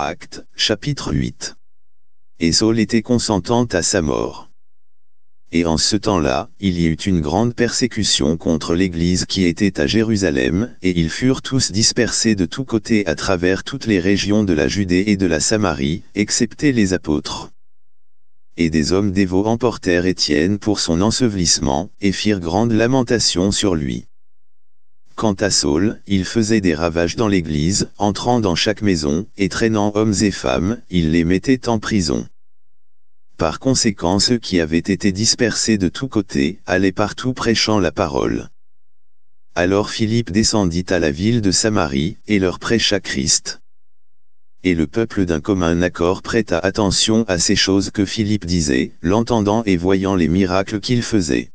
Actes, chapitre 8. Et Saul était consentant à sa mort. Et en ce temps-là, il y eut une grande persécution contre l'Église qui était à Jérusalem, et ils furent tous dispersés de tous côtés à travers toutes les régions de la Judée et de la Samarie, excepté les apôtres. Et des hommes dévots emportèrent Étienne pour son ensevelissement, et firent grande lamentation sur lui. Quant à Saul, il faisait des ravages dans l'église, entrant dans chaque maison, et traînant hommes et femmes, il les mettait en prison. Par conséquent ceux qui avaient été dispersés de tous côtés, allaient partout prêchant la parole. Alors Philippe descendit à la ville de Samarie, et leur prêcha Christ. Et le peuple d'un commun accord prêta attention à ces choses que Philippe disait, l'entendant et voyant les miracles qu'il faisait.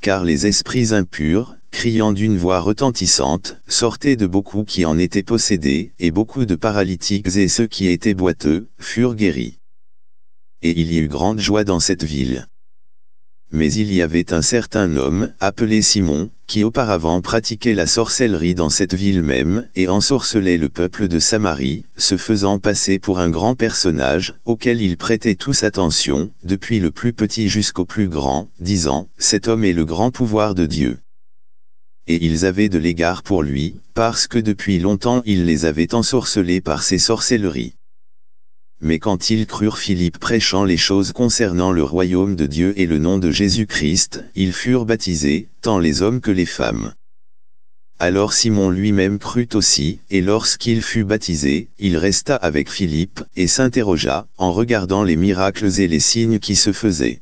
Car les esprits impurs, criant d'une voix retentissante, sortaient de beaucoup qui en étaient possédés, et beaucoup de paralytiques et ceux qui étaient boiteux, furent guéris. Et il y eut grande joie dans cette ville. Mais il y avait un certain homme, appelé Simon, qui auparavant pratiquait la sorcellerie dans cette ville même, et ensorcelait le peuple de Samarie, se faisant passer pour un grand personnage, auquel il prêtait tous attention, depuis le plus petit jusqu'au plus grand, disant, « Cet homme est le grand pouvoir de Dieu. » et ils avaient de l'égard pour lui, parce que depuis longtemps il les avait ensorcelés par ses sorcelleries. Mais quand ils crurent Philippe prêchant les choses concernant le royaume de Dieu et le nom de Jésus-Christ, ils furent baptisés, tant les hommes que les femmes. Alors Simon lui-même crut aussi, et lorsqu'il fut baptisé, il resta avec Philippe, et s'interrogea, en regardant les miracles et les signes qui se faisaient.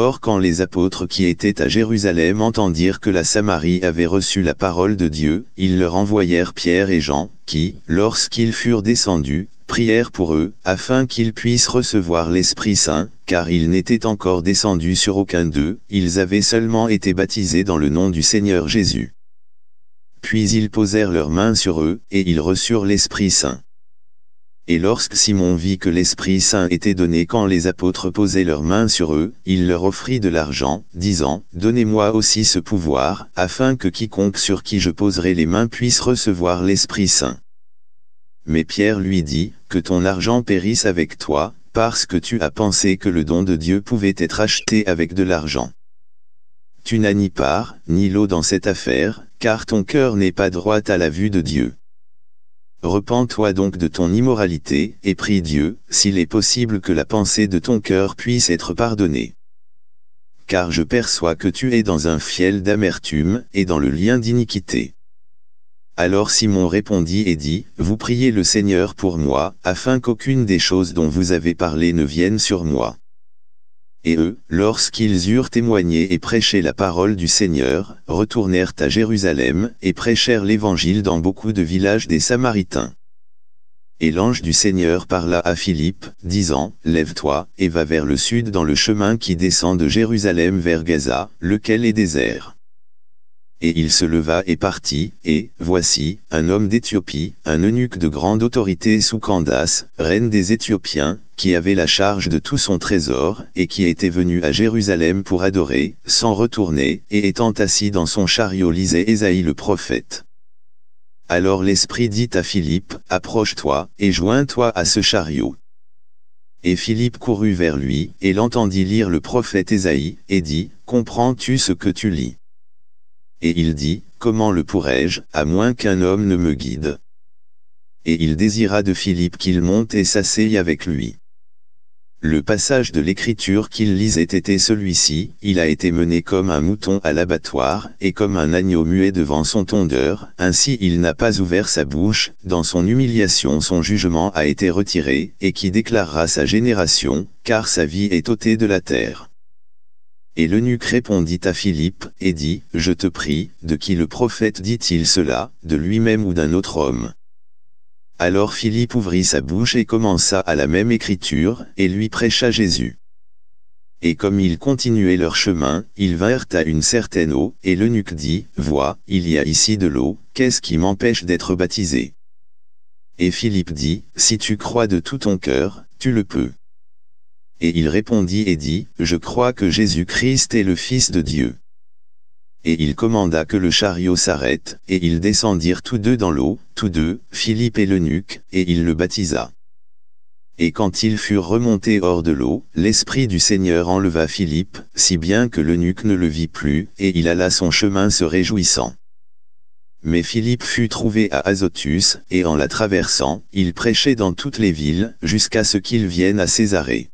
Or quand les apôtres qui étaient à Jérusalem entendirent que la Samarie avait reçu la parole de Dieu, ils leur envoyèrent Pierre et Jean, qui, lorsqu'ils furent descendus, prièrent pour eux, afin qu'ils puissent recevoir l'Esprit Saint, car ils n'étaient encore descendus sur aucun d'eux, ils avaient seulement été baptisés dans le nom du Seigneur Jésus. Puis ils posèrent leurs mains sur eux, et ils reçurent l'Esprit Saint. Et lorsque Simon vit que l'Esprit Saint était donné quand les apôtres posaient leurs mains sur eux, il leur offrit de l'argent, disant, « Donnez-moi aussi ce pouvoir, afin que quiconque sur qui je poserai les mains puisse recevoir l'Esprit Saint. » Mais Pierre lui dit, « Que ton argent périsse avec toi, parce que tu as pensé que le don de Dieu pouvait être acheté avec de l'argent. Tu n'as ni part, ni lot dans cette affaire, car ton cœur n'est pas droit à la vue de Dieu. » Repens-toi donc de ton immoralité, et prie Dieu, s'il est possible que la pensée de ton cœur puisse être pardonnée. Car je perçois que tu es dans un fiel d'amertume, et dans le lien d'iniquité. Alors Simon répondit et dit, Vous priez le Seigneur pour moi, afin qu'aucune des choses dont vous avez parlé ne vienne sur moi et eux, lorsqu'ils eurent témoigné et prêché la parole du Seigneur, retournèrent à Jérusalem, et prêchèrent l'Évangile dans beaucoup de villages des Samaritains. Et l'ange du Seigneur parla à Philippe, disant, « Lève-toi, et va vers le sud dans le chemin qui descend de Jérusalem vers Gaza, lequel est désert. » et il se leva et partit, et, voici, un homme d'Éthiopie, un eunuque de grande autorité sous Candace, reine des Éthiopiens, qui avait la charge de tout son trésor, et qui était venu à Jérusalem pour adorer, sans retourner, et étant assis dans son chariot lisait Esaïe le prophète. Alors l'Esprit dit à Philippe, approche-toi, et joins-toi à ce chariot. Et Philippe courut vers lui, et l'entendit lire le prophète Esaïe, et dit, comprends-tu ce que tu lis et il dit, comment le pourrais-je, à moins qu'un homme ne me guide Et il désira de Philippe qu'il monte et s'asseye avec lui. Le passage de l'écriture qu'il lisait était celui-ci, il a été mené comme un mouton à l'abattoir, et comme un agneau muet devant son tondeur, ainsi il n'a pas ouvert sa bouche, dans son humiliation son jugement a été retiré, et qui déclarera sa génération, car sa vie est ôtée de la terre. Et l'eunuque répondit à Philippe, et dit, Je te prie, de qui le prophète dit-il cela, de lui-même ou d'un autre homme Alors Philippe ouvrit sa bouche et commença à la même écriture, et lui prêcha Jésus. Et comme ils continuaient leur chemin, ils vinrent à une certaine eau, et l'eunuque dit, Vois, il y a ici de l'eau, qu'est-ce qui m'empêche d'être baptisé Et Philippe dit, Si tu crois de tout ton cœur, tu le peux. Et il répondit et dit, Je crois que Jésus-Christ est le Fils de Dieu. Et il commanda que le chariot s'arrête, et ils descendirent tous deux dans l'eau, tous deux, Philippe et l'eunuque, et il le baptisa. Et quand ils furent remontés hors de l'eau, l'Esprit du Seigneur enleva Philippe, si bien que l'eunuque ne le vit plus, et il alla son chemin se réjouissant. Mais Philippe fut trouvé à Azotus, et en la traversant, il prêchait dans toutes les villes, jusqu'à ce qu'il vienne à Césarée.